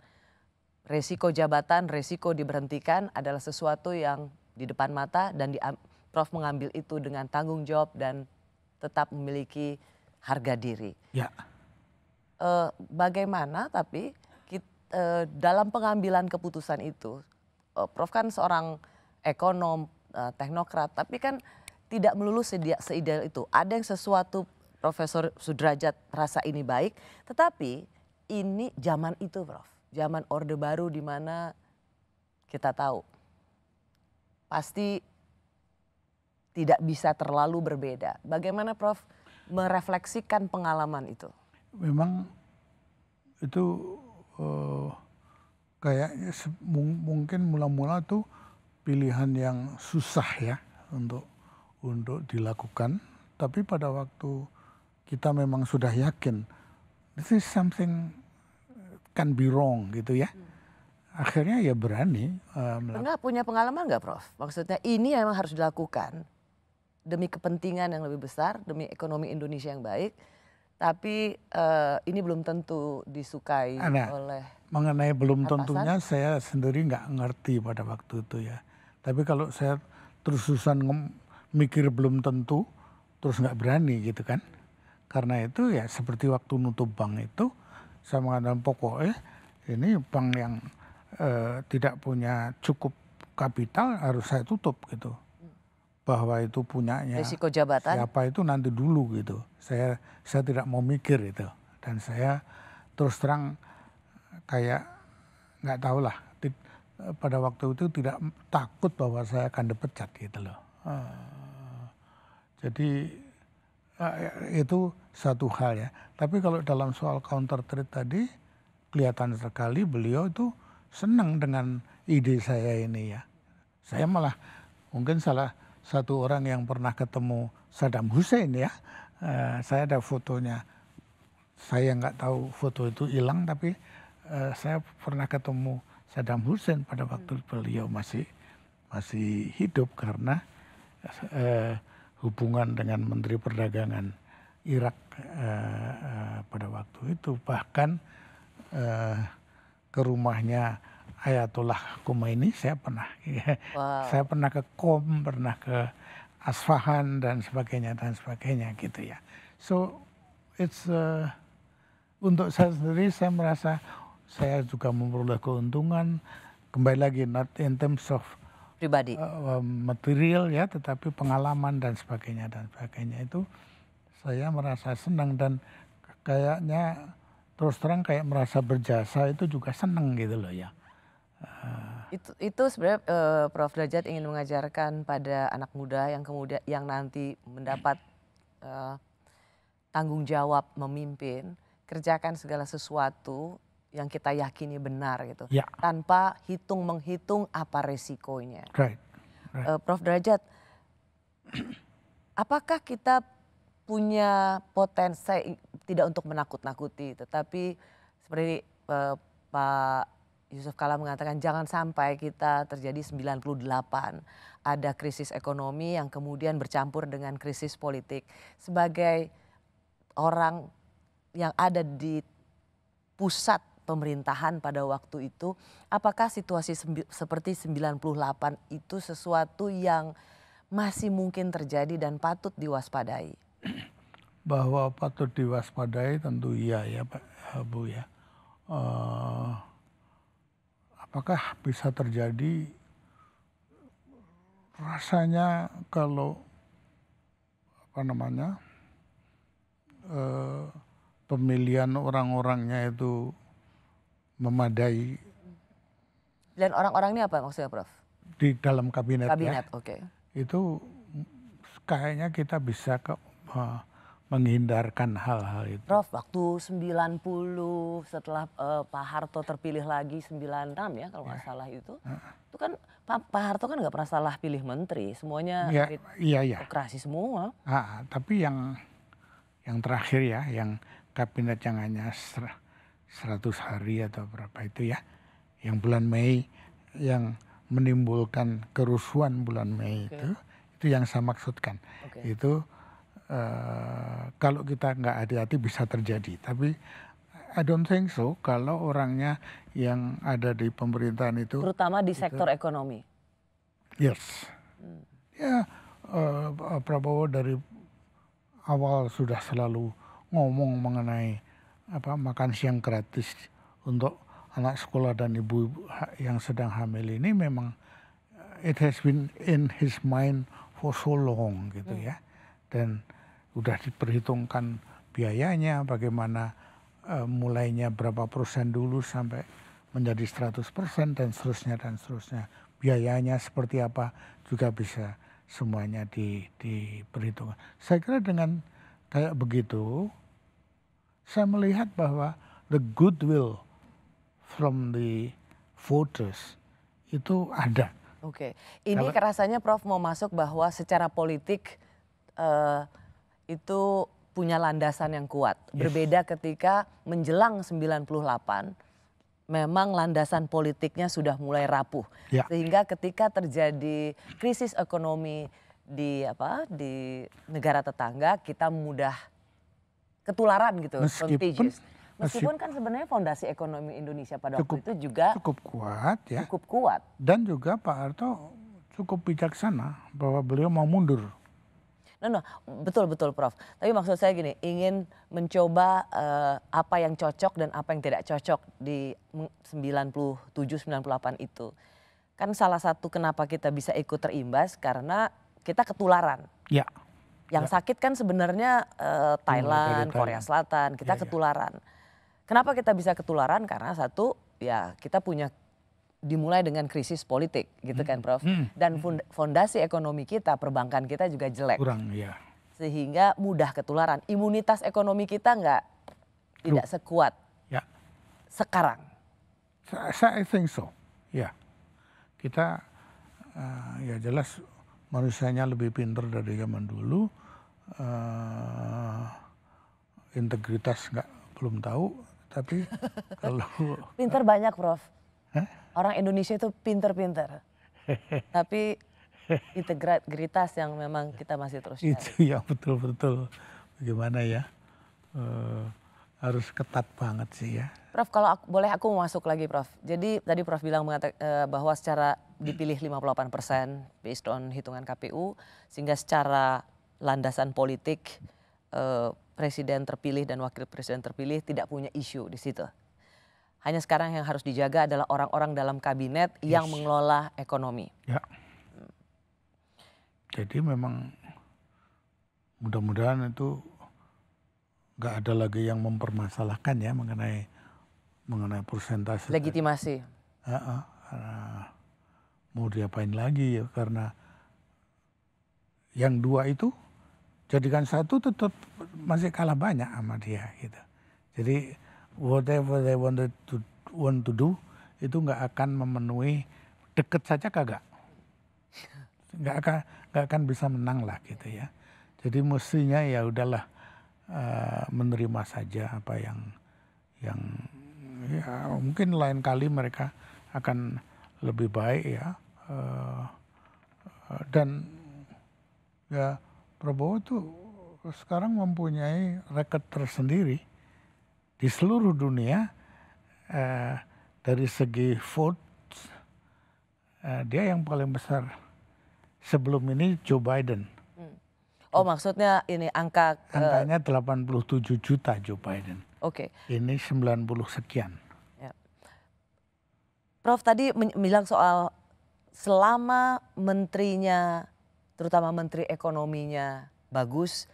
resiko jabatan, resiko diberhentikan adalah sesuatu yang di depan mata dan di, Prof mengambil itu dengan tanggung jawab dan tetap memiliki harga diri. Ya. E, bagaimana tapi kita, e, eh, dalam pengambilan keputusan itu, e, Prof kan seorang ekonom, e, teknokrat, tapi kan tidak melulu sedia, seideal itu. Ada yang sesuatu Profesor Sudrajat rasa ini baik, tetapi ini zaman itu, Prof zaman Orde Baru di mana kita tahu pasti tidak bisa terlalu berbeda. Bagaimana Prof merefleksikan pengalaman itu? Memang itu uh, kayaknya mungkin mula-mula tuh pilihan yang susah ya untuk untuk dilakukan. Tapi pada waktu kita memang sudah yakin this is something can be wrong gitu ya. Hmm. Akhirnya ya berani. Uh, Enggak punya pengalaman nggak Prof? Maksudnya ini memang harus dilakukan demi kepentingan yang lebih besar, demi ekonomi Indonesia yang baik. Tapi uh, ini belum tentu disukai nah, oleh mengenai belum atasan. tentunya saya sendiri nggak ngerti pada waktu itu ya. Tapi kalau saya terus susah mikir belum tentu, terus nggak berani gitu kan. Karena itu ya seperti waktu nutup bank itu, saya mengatakan eh ini bank yang eh, tidak punya cukup kapital harus saya tutup gitu bahwa itu punyanya risiko jabatan siapa itu nanti dulu gitu saya saya tidak mau mikir itu dan saya terus terang kayak nggak tahu lah eh, pada waktu itu tidak takut bahwa saya akan dipecat gitu loh eh, jadi uh, itu satu hal ya. Tapi kalau dalam soal counter trade tadi kelihatan sekali beliau itu senang dengan ide saya ini ya. Saya malah mungkin salah satu orang yang pernah ketemu Saddam Hussein ya. Uh, saya ada fotonya. Saya nggak tahu foto itu hilang tapi uh, saya pernah ketemu Saddam Hussein pada waktu beliau masih masih hidup karena eh, hubungan dengan Menteri Perdagangan Irak Eh, eh, pada waktu itu bahkan eh, ke rumahnya Ayatullah ini saya pernah wow. saya pernah ke Kom pernah ke Asfahan dan sebagainya dan sebagainya gitu ya so it's uh, untuk saya sendiri saya merasa saya juga memperoleh keuntungan kembali lagi not in terms of pribadi uh, material ya tetapi pengalaman dan sebagainya dan sebagainya itu saya merasa senang dan kayaknya terus terang kayak merasa berjasa itu juga senang gitu loh ya. Eh, itu, itu sebenarnya uh, Prof Derajat ingin mengajarkan pada anak muda yang kemudian yang nanti mendapat uh, tanggung jawab memimpin, kerjakan segala sesuatu yang kita yakini benar gitu, ya. tanpa hitung menghitung apa resikonya. Right. right. Uh, Prof Derajat, apakah kita punya potensi tidak untuk menakut-nakuti, tetapi seperti uh, Pak Yusuf Kala mengatakan jangan sampai kita terjadi 98 ada krisis ekonomi yang kemudian bercampur dengan krisis politik sebagai orang yang ada di pusat pemerintahan pada waktu itu apakah situasi seperti 98 itu sesuatu yang masih mungkin terjadi dan patut diwaspadai bahwa patut diwaspadai tentu iya ya Pak Bu ya. Uh, apakah bisa terjadi rasanya kalau apa namanya uh, pemilihan orang-orangnya itu memadai dan orang-orang ini apa maksudnya Prof? Di dalam kabinet. Ya. Kabinet, ya, oke. Okay. Itu kayaknya kita bisa ke Oh, menghindarkan hal-hal itu. Prof, waktu 90 setelah uh, Pak Harto terpilih lagi 96 ya kalau nggak yeah. salah itu, uh. itu kan Pak, Pak Harto kan nggak pernah salah pilih menteri, semuanya yeah, iya, iya.okrasi semua. Ah, tapi yang yang terakhir ya, yang kabinet yang hanya 100 hari atau berapa itu ya, yang bulan Mei yang menimbulkan kerusuhan bulan Mei okay. itu, itu yang saya maksudkan. Okay. Itu Eh, kalau kita nggak hati-hati bisa terjadi. Tapi I don't think so kalau orangnya yang ada di pemerintahan itu. Terutama di sektor itu, ekonomi. Yes. Hmm. Ya uh, Prabowo dari awal sudah selalu ngomong mengenai apa makan siang gratis untuk anak sekolah dan ibu yang sedang hamil ini memang eh, it has been in his mind for so long gitu hmm. ya dan sudah diperhitungkan biayanya bagaimana e, mulainya berapa persen dulu sampai menjadi 100 persen dan seterusnya dan seterusnya biayanya seperti apa juga bisa semuanya di, diperhitungkan. Saya kira dengan kayak begitu saya melihat bahwa the goodwill from the voters itu ada. Oke, ini Kalau, rasanya Prof mau masuk bahwa secara politik uh, itu punya landasan yang kuat. Iya. Berbeda ketika menjelang 98 memang landasan politiknya sudah mulai rapuh. Ya. Sehingga ketika terjadi krisis ekonomi di apa di negara tetangga kita mudah ketularan gitu, meskipun, contagious. Meskipun kan sebenarnya fondasi ekonomi Indonesia pada cukup, waktu itu juga cukup kuat ya. Cukup kuat. Dan juga Pak Harto cukup bijaksana bahwa beliau mau mundur No, no, betul betul Prof. Tapi maksud saya gini, ingin mencoba uh, apa yang cocok dan apa yang tidak cocok di 97 98 itu. Kan salah satu kenapa kita bisa ikut terimbas karena kita ketularan. Ya. Yang ya. sakit kan sebenarnya uh, Thailand, hmm, Korea Selatan, kita ya, ketularan. Ya. Kenapa kita bisa ketularan? Karena satu ya kita punya dimulai dengan krisis politik gitu hmm. kan Prof. Hmm. Dan fondasi ekonomi kita, perbankan kita juga jelek. Kurang ya. Sehingga mudah ketularan. Imunitas ekonomi kita nggak tidak sekuat ya. sekarang. I think so. Ya. Kita uh, ya jelas manusianya lebih pinter dari zaman dulu. Uh, integritas nggak belum tahu tapi kalau pinter banyak prof Hah? Orang Indonesia itu pinter-pinter. Tapi integritas yang memang kita masih terus cari. Itu ya betul-betul bagaimana ya uh, harus ketat banget sih ya. Prof kalau aku, boleh aku masuk lagi Prof. Jadi tadi Prof bilang mengatak, uh, eh, bahwa secara dipilih 58 persen based on hitungan KPU sehingga secara landasan politik uh, presiden terpilih dan wakil presiden terpilih tidak punya isu di situ. Hanya sekarang yang harus dijaga adalah orang-orang dalam kabinet yes. yang mengelola ekonomi. Ya. Jadi memang mudah-mudahan itu nggak ada lagi yang mempermasalahkan ya mengenai mengenai persentase legitimasi. Uh, uh, uh, mau diapain lagi ya karena yang dua itu jadikan satu tetap masih kalah banyak sama dia gitu. Jadi whatever they wanted to want to do itu nggak akan memenuhi deket saja kagak nggak akan nggak akan bisa menang lah gitu ya jadi mestinya ya udahlah uh, menerima saja apa yang yang ya mungkin lain kali mereka akan lebih baik ya uh, dan ya Prabowo tuh sekarang mempunyai rekor tersendiri di seluruh dunia eh, dari segi vote eh, dia yang paling besar. Sebelum ini Joe Biden. Hmm. Oh maksudnya ini angka ke... Eh, angkanya 87 juta Joe Biden. Oke. Okay. Ini 90 sekian. Ya. Prof tadi bilang soal selama menterinya terutama menteri ekonominya bagus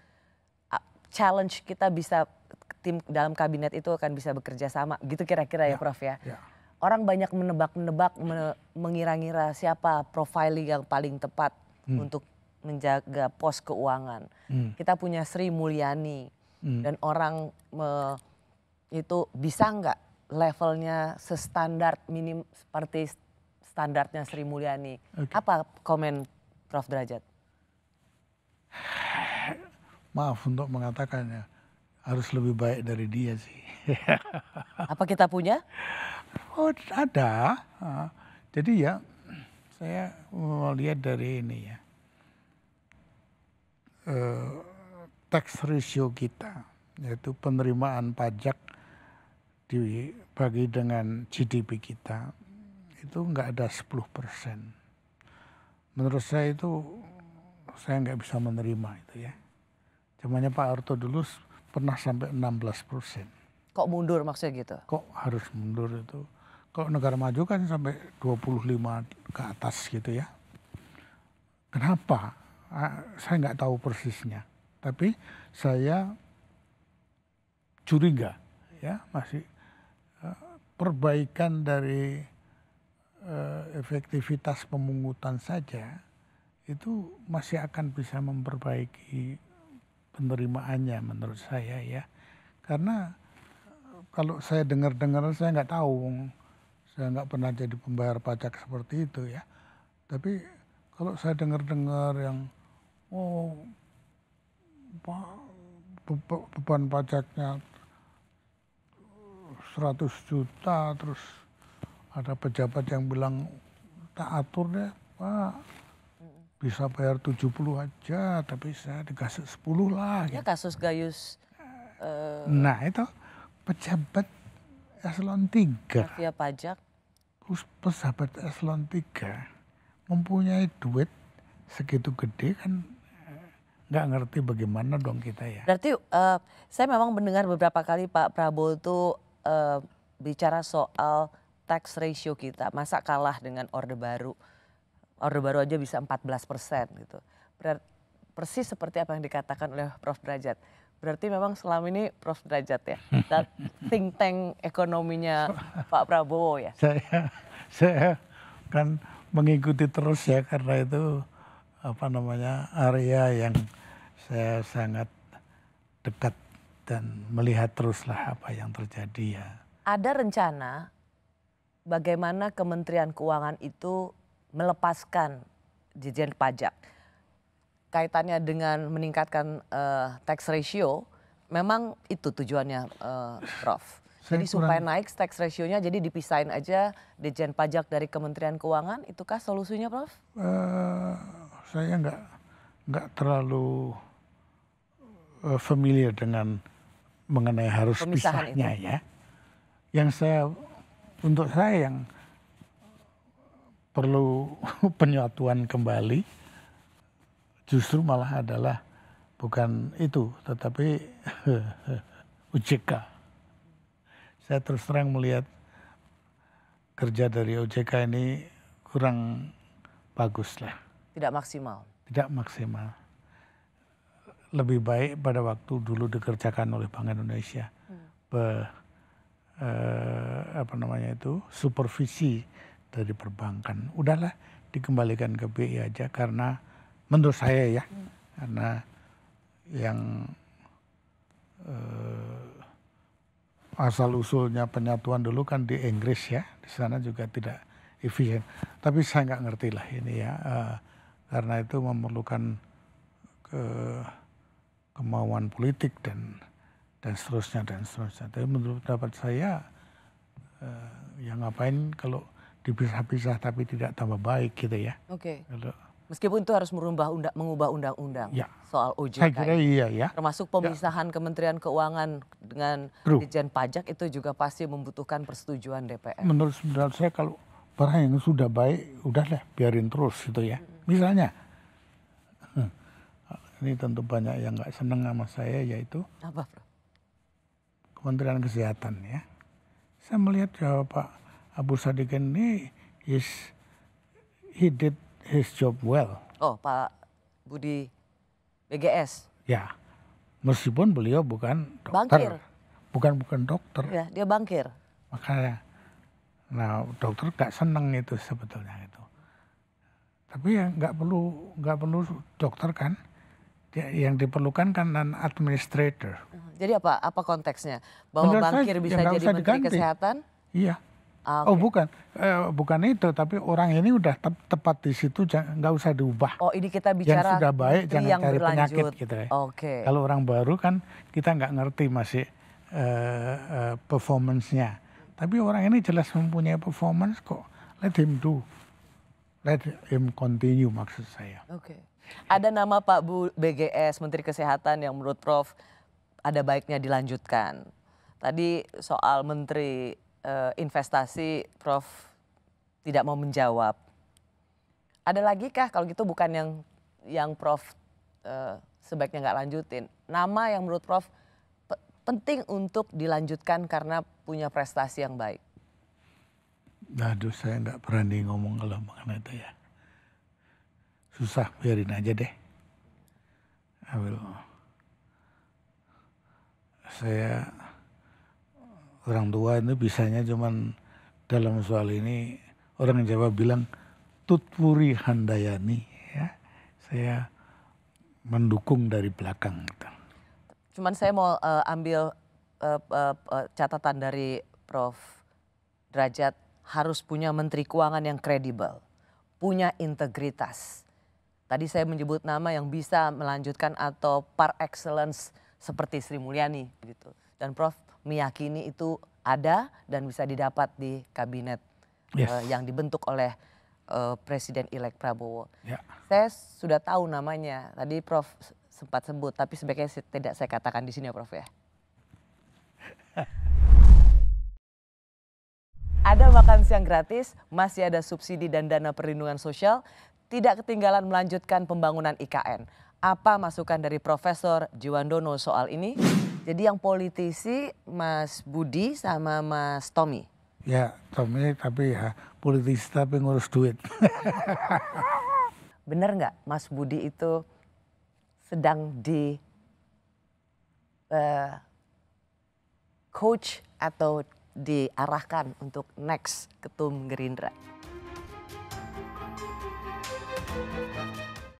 challenge kita bisa tim dalam kabinet itu akan bisa bekerja sama gitu kira-kira ya, ya Prof ya. ya. Orang banyak menebak menebak, me mengira-ngira siapa profiling yang paling tepat hmm. untuk menjaga pos keuangan. Hmm. Kita punya Sri Mulyani hmm. dan orang me itu bisa nggak levelnya sestandar minim seperti standarnya Sri Mulyani. Okay. Apa komen Prof Derajat? Maaf untuk mengatakannya harus lebih baik dari dia sih. Apa kita punya? Oh ada. Ah, jadi ya saya mau lihat dari ini ya. E, tax ratio kita yaitu penerimaan pajak dibagi dengan GDP kita itu nggak ada 10 persen. Menurut saya itu saya nggak bisa menerima itu ya. Zamannya Pak Arto dulu pernah sampai 16 persen. Kok mundur maksudnya gitu? Kok harus mundur itu? Kok negara maju kan sampai 25 ke atas gitu ya. Kenapa? Saya nggak tahu persisnya. Tapi saya curiga ya masih e, perbaikan dari e, efektivitas pemungutan saja itu masih akan bisa memperbaiki penerimaannya menurut saya ya karena kalau saya dengar-dengar saya nggak tahu saya nggak pernah jadi pembayar pajak seperti itu ya tapi kalau saya dengar-dengar yang oh beban pajaknya 100 juta terus ada pejabat yang bilang tak atur deh pak bisa bayar 70 aja tapi saya dikasih 10 lah. Ya gitu. kasus Gayus. Uh, nah itu pejabat eselon 3. Mafia pajak. terus Pejabat eselon 3 mempunyai duit segitu gede kan eh, nggak ngerti bagaimana dong kita ya. Berarti uh, saya memang mendengar beberapa kali Pak Prabowo itu uh, bicara soal tax ratio kita, masa kalah dengan Orde Baru. Orde Baru aja bisa 14 persen gitu. Berarti, persis seperti apa yang dikatakan oleh Prof. Derajat. Berarti memang selama ini Prof. Derajat ya, think tank ekonominya Pak Prabowo ya? Saya, saya kan mengikuti terus ya karena itu apa namanya area yang saya sangat dekat dan melihat teruslah apa yang terjadi ya. Ada rencana bagaimana Kementerian Keuangan itu melepaskan dirjen pajak. Kaitannya dengan meningkatkan uh, tax ratio, memang itu tujuannya uh, Prof. Saya jadi kurang... supaya naik tax ratio-nya jadi dipisahin aja Dijen Pajak dari Kementerian Keuangan, itukah solusinya Prof? Uh, saya nggak nggak terlalu familiar dengan mengenai harus Pemisahan pisahnya itu. ya. Yang saya untuk saya yang perlu penyatuan kembali justru malah adalah bukan itu tetapi UJK Saya terus terang melihat kerja dari OJK ini kurang bagus lah. Tidak maksimal. Tidak maksimal. Lebih baik pada waktu dulu dikerjakan oleh Bank Indonesia. Hmm. Be, eh, apa namanya itu supervisi dari perbankan. Udahlah dikembalikan ke BI aja karena menurut saya ya hmm. karena yang eh, asal usulnya penyatuan dulu kan di Inggris ya di sana juga tidak efisien. Tapi saya nggak ngerti lah ini ya eh, karena itu memerlukan ke kemauan politik dan dan seterusnya dan seterusnya. Tapi menurut pendapat saya eh, yang ngapain kalau dipisah-pisah tapi tidak tambah baik gitu ya. Oke. Okay. Gitu. Meskipun itu harus merubah undang, mengubah undang-undang ya. soal OJK. Saya kira iya ya. Termasuk ya. pemisahan ya. Kementerian Keuangan dengan Dirjen Pajak itu juga pasti membutuhkan persetujuan DPR. Menurut, menurut saya kalau barang yang sudah baik udahlah biarin terus gitu ya. Hmm. Misalnya ini tentu banyak yang nggak seneng sama saya yaitu apa, Kementerian Kesehatan ya. Saya melihat ya, Pak Abu Sadiq ini is he did his job well. Oh, Pak Budi BGS. Ya. Meskipun beliau bukan dokter. Bangkir. Bukan bukan dokter. Ya, dia bangkir. Makanya nah dokter gak seneng itu sebetulnya itu. Tapi yang nggak perlu nggak perlu dokter kan. Ya, yang diperlukan kan non administrator. Jadi apa apa konteksnya? Bahwa Menurut bangkir saya, bisa ya, jadi menteri kesehatan? Iya Okay. Ah, oh bukan, eh, bukan itu, tapi orang ini udah te tepat di situ, nggak usah diubah. Oh ini kita bicara yang sudah baik, jangan cari berlanjut. penyakit gitu ya. Oke. Okay. Kalau orang baru kan kita nggak ngerti masih eh, eh, performance-nya, tapi orang ini jelas mempunyai performance kok. Let him do, let him continue maksud saya. Oke. Okay. Ada nama Pak Bu BGS Menteri Kesehatan yang menurut Prof ada baiknya dilanjutkan. Tadi soal Menteri uh, investasi Prof tidak mau menjawab. Ada lagi kah kalau gitu bukan yang yang Prof uh, sebaiknya nggak lanjutin. Nama yang menurut Prof pe penting untuk dilanjutkan karena punya prestasi yang baik. Aduh saya nggak berani ngomong kalau mengenai itu ya. Susah biarin aja deh. I will. Saya orang tua itu bisanya cuman dalam soal ini orang Jawa bilang tutpuri handayani ya saya mendukung dari belakang gitu. Cuman saya mau uh, ambil uh, uh, uh, catatan dari Prof Derajat harus punya menteri keuangan yang kredibel, punya integritas. Tadi saya menyebut nama yang bisa melanjutkan atau par excellence seperti Sri Mulyani gitu. Dan Prof meyakini itu ada dan bisa didapat di kabinet eh, yes. uh, yang dibentuk oleh uh, eh, Presiden elek Prabowo. Yeah. Saya sudah tahu namanya. Tadi Prof sempat sebut, tapi sebaiknya tidak saya katakan di sini ya Prof ya. ada makan siang gratis, masih ada subsidi dan dana perlindungan sosial, tidak ketinggalan melanjutkan pembangunan IKN. Apa masukan dari Profesor Jiwandono soal ini? Jadi yang politisi Mas Budi sama Mas Tommy. Ya, Tommy tapi ya politisi tapi ngurus duit. Bener nggak Mas Budi itu sedang di uh, coach atau diarahkan untuk next ketum Gerindra?